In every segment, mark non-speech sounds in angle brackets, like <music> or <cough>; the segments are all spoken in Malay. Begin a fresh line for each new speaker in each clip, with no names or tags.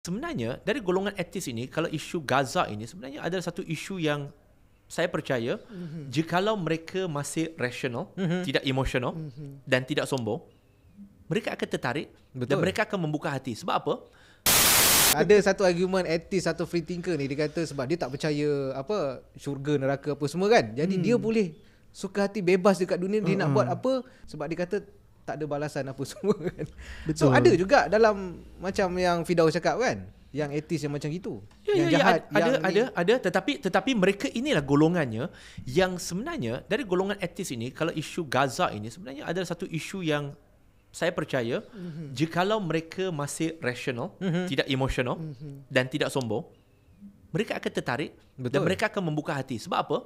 sebenarnya dari golongan etis ini kalau isu Gaza ini sebenarnya ada satu isu yang saya percaya mm-hmm. jikalau mereka masih rasional mm-hmm. tidak emosional mm-hmm. dan tidak sombong mereka akan tertarik Betul. dan mereka akan membuka hati sebab apa
ada satu argument etis satu free thinker ni dia kata sebab dia tak percaya apa syurga neraka apa semua kan jadi mm. dia boleh suka hati bebas dekat dunia dia mm-hmm. nak hmm. buat apa sebab dia kata tak ada balasan apa <laughs> semua kan. Betul. So ada juga dalam macam yang Fidau cakap kan, yang etis yang macam itu. Ya, yang ya, ya jahat ya,
ada yang ada ni. ada tetapi tetapi mereka inilah golongannya yang sebenarnya dari golongan etis ini kalau isu Gaza ini sebenarnya adalah satu isu yang saya percaya mm-hmm. jikalau mereka masih rasional, mm-hmm. tidak emosional mm-hmm. dan tidak sombong, mereka akan tertarik Betul. dan mereka akan membuka hati. Sebab apa?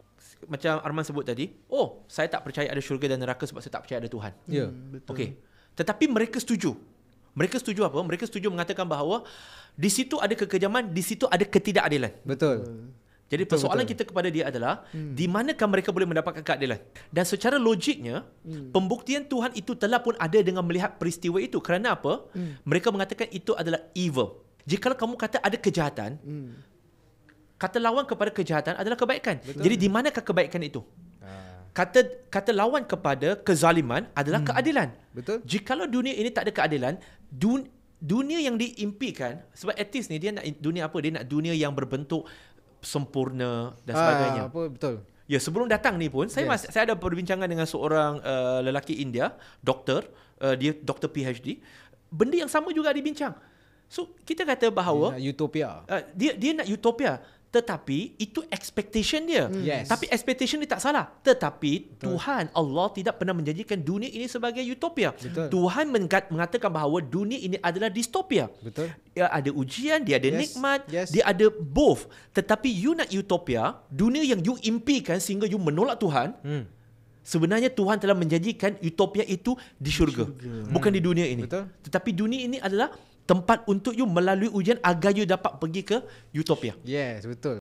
Macam Arman sebut tadi, oh, saya tak percaya ada syurga dan neraka sebab saya tak percaya ada Tuhan. Hmm, ya. Yeah. Hmm, Okey. Tetapi mereka setuju. Mereka setuju apa? Mereka setuju mengatakan bahawa di situ ada kekejaman, di situ ada ketidakadilan. Betul. Jadi betul, persoalan betul. kita kepada dia adalah hmm. di manakah mereka boleh mendapatkan keadilan? Dan secara logiknya, hmm. pembuktian Tuhan itu telah pun ada dengan melihat peristiwa itu. Kerana apa? Hmm. Mereka mengatakan itu adalah evil. Jikalau kamu kata ada kejahatan, hmm kata lawan kepada kejahatan adalah kebaikan. Betul. Jadi di mana kebaikan itu? Ha. kata kata lawan kepada kezaliman adalah hmm. keadilan. Betul? Jikalau dunia ini tak ada keadilan, dun, dunia yang diimpikan sebab etis ni dia nak dunia apa? Dia nak dunia yang berbentuk sempurna dan ah, sebagainya. Ah, apa betul. Ya, sebelum datang ni pun saya yes. masih, saya ada perbincangan dengan seorang uh, lelaki India, doktor, uh, dia doktor PhD. Benda yang sama juga dibincang. So, kita kata bahawa dia utopia. Uh, dia dia nak utopia, tetapi itu expectation dia hmm. yes. tapi expectation dia tak salah tetapi Betul. Tuhan Allah tidak pernah menjanjikan dunia ini sebagai utopia Betul. Tuhan mengatakan bahawa dunia ini adalah distopia Betul. dia ada ujian dia ada yes. nikmat yes. dia ada both tetapi you nak utopia dunia yang you impikan sehingga you menolak Tuhan hmm. Sebenarnya Tuhan telah menjanjikan utopia itu di syurga, di syurga. bukan hmm. di dunia hmm. ini. Betul. Tetapi dunia ini adalah tempat untuk you melalui ujian agar you dapat pergi ke utopia.
Yes, betul.